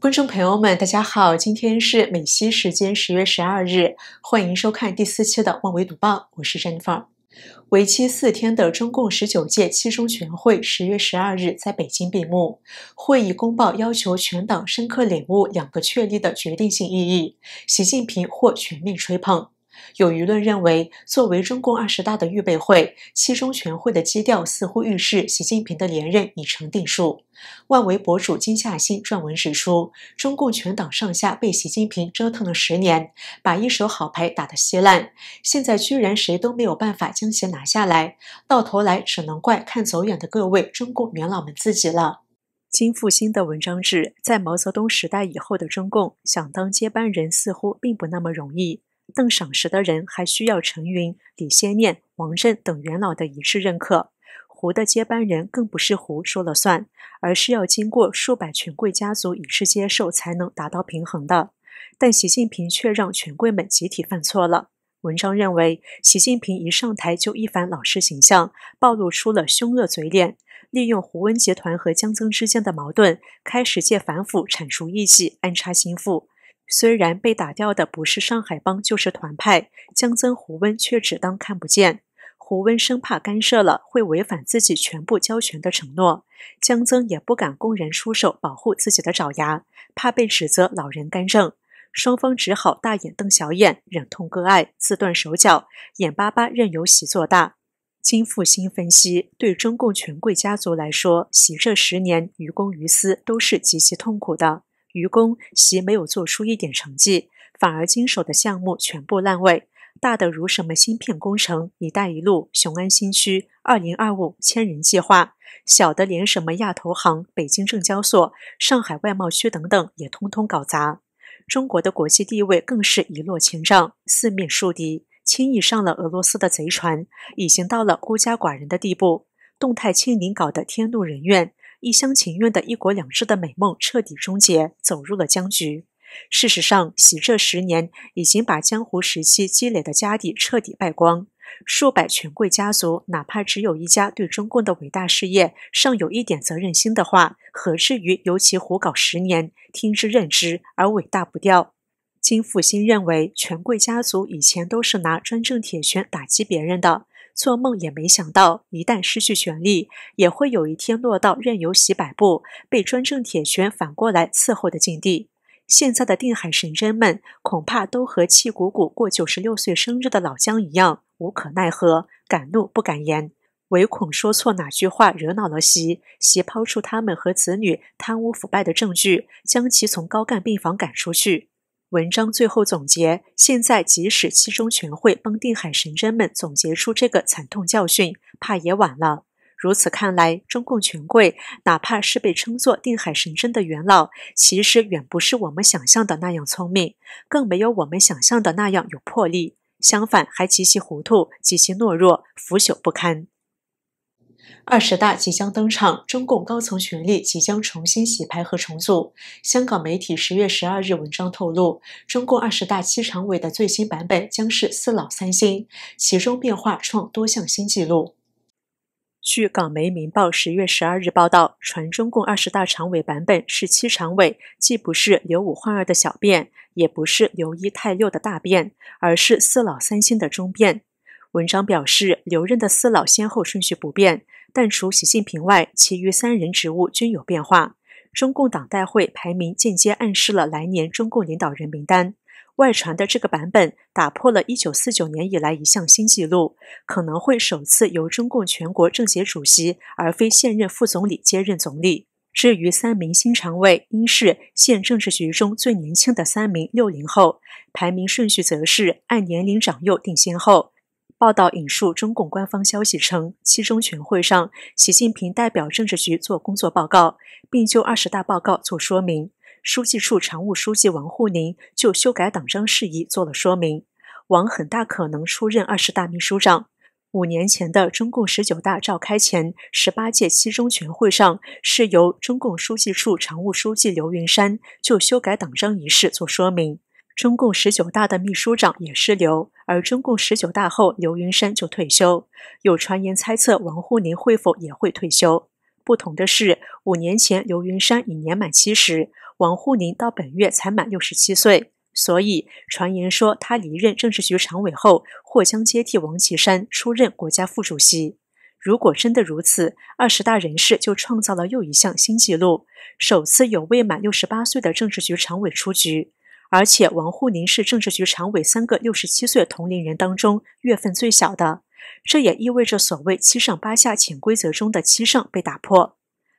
观众朋友们，大家好！今天是美西时间十月十二日，欢迎收看第四期的《万维读报》，我是 Jennifer。为期四天的中共十九届七中全会十月十二日在北京闭幕。会议公报要求全党深刻领悟“两个确立”的决定性意义，习近平获全面吹捧。有舆论认为，作为中共二十大的预备会，七中全会的基调似乎预示习近平的连任已成定数。万维博主金夏欣撰文指出，中共全党上下被习近平折腾了十年，把一手好牌打得稀烂，现在居然谁都没有办法将其拿下来，到头来只能怪看走眼的各位中共元老们自己了。金复兴的文章指，在毛泽东时代以后的中共，想当接班人似乎并不那么容易。邓赏识的人还需要陈云、李先念、王震等元老的一致认可。胡的接班人更不是胡说了算，而是要经过数百权贵家族一致接受才能达到平衡的。但习近平却让权贵们集体犯错了。文章认为，习近平一上台就一反老师形象，暴露出了凶恶嘴脸，利用胡温集团和江增之间的矛盾，开始借反腐铲除异己，安插心腹。虽然被打掉的不是上海帮，就是团派，江增、胡温却只当看不见。胡温生怕干涉了会违反自己全部交权的承诺，江增也不敢公然出手保护自己的爪牙，怕被指责老人干政。双方只好大眼瞪小眼，忍痛割爱，自断手脚，眼巴巴任由习做大。金复兴分析，对中共权贵家族来说，习这十年于公于私都是极其痛苦的。愚公席没有做出一点成绩，反而经手的项目全部烂尾，大的如什么芯片工程、一带一路、雄安新区、二零二五千人计划，小的连什么亚投行、北京证交所、上海外贸区等等也通通搞砸。中国的国际地位更是一落千丈，四面树敌，轻易上了俄罗斯的贼船，已经到了孤家寡人的地步，动态清零搞得天怒人怨。一厢情愿的一国两制的美梦彻底终结，走入了僵局。事实上，喜这十年已经把江湖时期积累的家底彻底败光。数百权贵家族，哪怕只有一家对中共的伟大事业尚有一点责任心的话，何至于由其胡搞十年，听之任之而尾大不掉？金复兴认为，权贵家族以前都是拿专政铁拳打击别人的。做梦也没想到，一旦失去权力，也会有一天落到任由习摆布、被专政铁拳反过来伺候的境地。现在的定海神针们，恐怕都和气鼓鼓过九十六岁生日的老姜一样，无可奈何，敢怒不敢言，唯恐说错哪句话惹恼了习。习抛出他们和子女贪污腐败的证据，将其从高干病房赶出去。文章最后总结：现在即使七中全会帮定海神针们总结出这个惨痛教训，怕也晚了。如此看来，中共权贵，哪怕是被称作定海神针的元老，其实远不是我们想象的那样聪明，更没有我们想象的那样有魄力。相反，还极其糊涂，极其懦弱，腐朽不堪。二十大即将登场，中共高层权力即将重新洗牌和重组。香港媒体十月十二日文章透露，中共二十大七常委的最新版本将是四老三星，其中变化创多项新纪录。据港媒《民报》十月十二日报道，传中共二十大常委版本是七常委，既不是刘五换二的小变，也不是刘一太六的大变，而是四老三星的中变。文章表示，留任的四老先后顺序不变。但除习近平外，其余三人职务均有变化。中共党代会排名间接暗示了来年中共领导人名单。外传的这个版本打破了1949年以来一项新纪录，可能会首次由中共全国政协主席而非现任副总理接任总理。至于三名新常委，应是现政治局中最年轻的三名六零后，排名顺序则是按年龄长幼定先后。报道引述中共官方消息称，七中全会上，习近平代表政治局做工作报告，并就二十大报告作说明。书记处常务书记王沪宁就修改党章事宜做了说明。王很大可能出任二十大秘书长。五年前的中共十九大召开前，十八届七中全会上是由中共书记处常务书记刘云山就修改党章一事做说明。中共十九大的秘书长也是刘，而中共十九大后，刘云山就退休。有传言猜测王沪宁会否也会退休？不同的是，五年前刘云山已年满七十，王沪宁到本月才满六十七岁。所以，传言说他离任政治局常委后，或将接替王岐山出任国家副主席。如果真的如此，二十大人士就创造了又一项新纪录：首次有未满六十八岁的政治局常委出局。而且，王沪宁是政治局常委三个六十七岁同龄人当中月份最小的，这也意味着所谓“七上八下”潜规则中的“七上”被打破。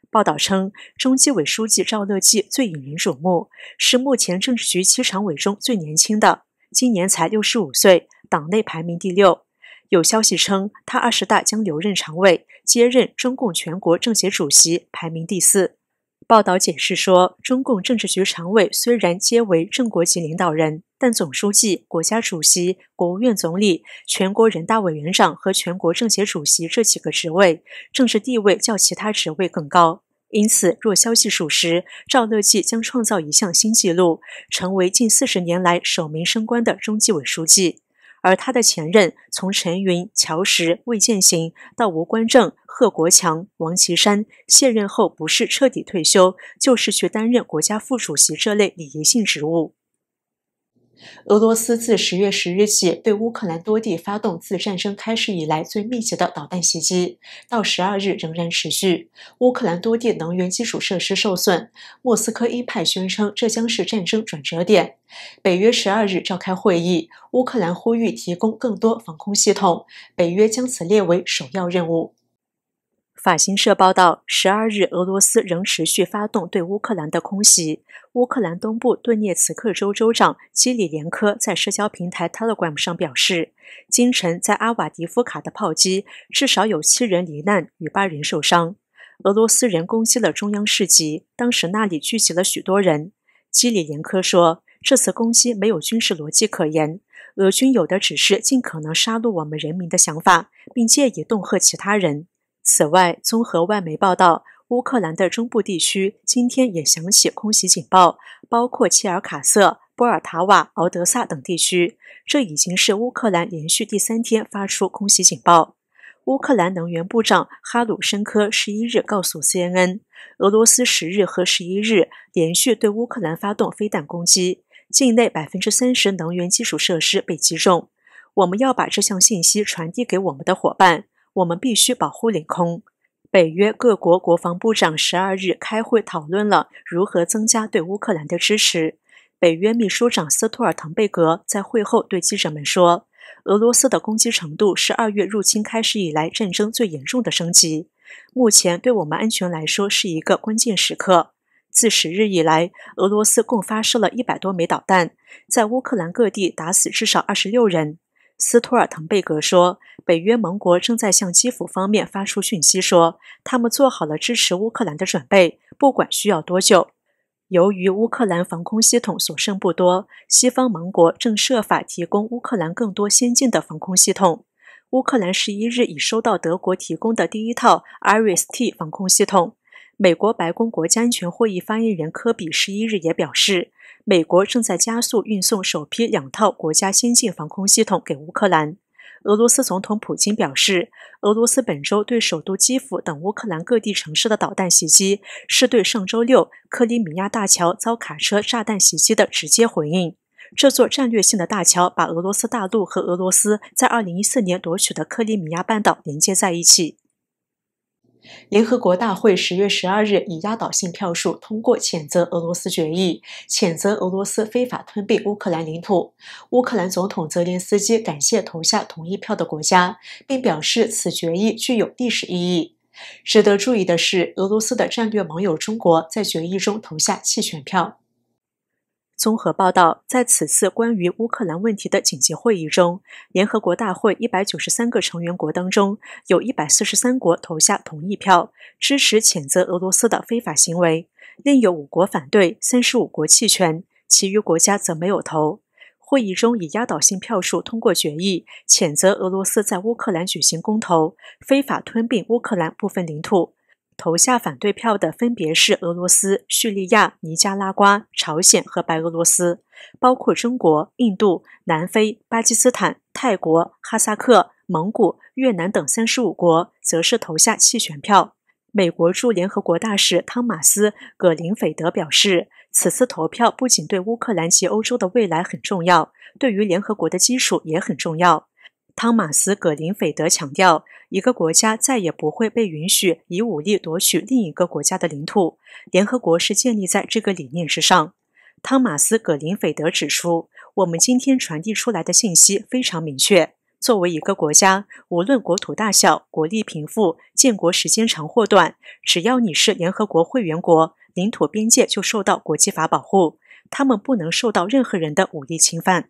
报道称，中纪委书记赵乐际最引人瞩目，是目前政治局七常委中最年轻的，今年才六十五岁，党内排名第六。有消息称，他二十大将留任常委，接任中共全国政协主席，排名第四。报道解释说，中共政治局常委虽然皆为正国级领导人，但总书记、国家主席、国务院总理、全国人大委员长和全国政协主席这几个职位，政治地位较其他职位更高。因此，若消息属实，赵乐际将创造一项新纪录，成为近四十年来首名升官的中纪委书记。而他的前任，从陈云、乔石、魏建行到吴官正、贺国强、王岐山，卸任后不是彻底退休，就是去担任国家副主席这类礼仪性职务。俄罗斯自十月十日起对乌克兰多地发动自战争开始以来最密集的导弹袭击，到十二日仍然持续。乌克兰多地能源基础设施受损。莫斯科一派宣称这将是战争转折点。北约十二日召开会议，乌克兰呼吁提供更多防空系统，北约将此列为首要任务。法新社报道，十二日俄罗斯仍持续发动对乌克兰的空袭。乌克兰东部顿涅茨克州州长基里连科在社交平台 Telegram 上表示，今晨在阿瓦迪夫卡的炮击至少有七人罹难，与八人受伤。俄罗斯人攻击了中央市集，当时那里聚集了许多人。基里连科说，这次攻击没有军事逻辑可言，俄军有的只是尽可能杀戮我们人民的想法，并借以恫吓其他人。此外，综合外媒报道。乌克兰的中部地区今天也响起空袭警报，包括切尔卡瑟、波尔塔瓦、敖德萨等地区。这已经是乌克兰连续第三天发出空袭警报。乌克兰能源部长哈鲁申科十一日告诉 CNN，俄罗斯十日和十一日连续对乌克兰发动飞弹攻击，境内百分之三十能源基础设施被击中。我们要把这项信息传递给我们的伙伴，我们必须保护领空。北约各国国防部长十二日开会讨论了如何增加对乌克兰的支持。北约秘书长斯托尔滕贝格在会后对记者们说：“俄罗斯的攻击程度是二月入侵开始以来战争最严重的升级，目前对我们安全来说是一个关键时刻。自十日以来，俄罗斯共发射了一百多枚导弹，在乌克兰各地打死至少二十六人。”斯托尔滕贝格说，北约盟国正在向基辅方面发出讯息，说他们做好了支持乌克兰的准备，不管需要多久。由于乌克兰防空系统所剩不多，西方盟国正设法提供乌克兰更多先进的防空系统。乌克兰十一日已收到德国提供的第一套 IRIS-T 防空系统。美国白宫国家安全会议发言人科比十一日也表示，美国正在加速运送首批两套国家先进防空系统给乌克兰。俄罗斯总统普京表示，俄罗斯本周对首都基辅等乌克兰各地城市的导弹袭击，是对上周六克里米亚大桥遭卡车炸弹袭击的直接回应。这座战略性的大桥把俄罗斯大陆和俄罗斯在二零一四年夺取的克里米亚半岛连接在一起。联合国大会十月十二日以压倒性票数通过谴责俄罗斯决议，谴责俄罗斯非法吞并乌克兰领土。乌克兰总统泽连斯基感谢投下同意票的国家，并表示此决议具有历史意义。值得注意的是，俄罗斯的战略盟友中国在决议中投下弃权票。综合报道，在此次关于乌克兰问题的紧急会议中，联合国大会一百九十三个成员国当中，有一百四十三国投下同意票，支持谴责俄罗斯的非法行为；另有五国反对，三十五国弃权，其余国家则没有投。会议中以压倒性票数通过决议，谴责俄罗斯在乌克兰举行公投，非法吞并乌克兰部分领土。投下反对票的分别是俄罗斯、叙利亚、尼加拉瓜、朝鲜和白俄罗斯，包括中国、印度、南非、巴基斯坦、泰国、哈萨克、蒙古、越南等三十五国，则是投下弃权票。美国驻联合国大使汤马斯·葛林斐德表示，此次投票不仅对乌克兰及欧洲的未来很重要，对于联合国的基础也很重要。汤马斯·格林菲德强调，一个国家再也不会被允许以武力夺取另一个国家的领土。联合国是建立在这个理念之上。汤马斯·格林菲德指出，我们今天传递出来的信息非常明确：作为一个国家，无论国土大小、国力贫富、建国时间长或短，只要你是联合国会员国，领土边界就受到国际法保护，他们不能受到任何人的武力侵犯。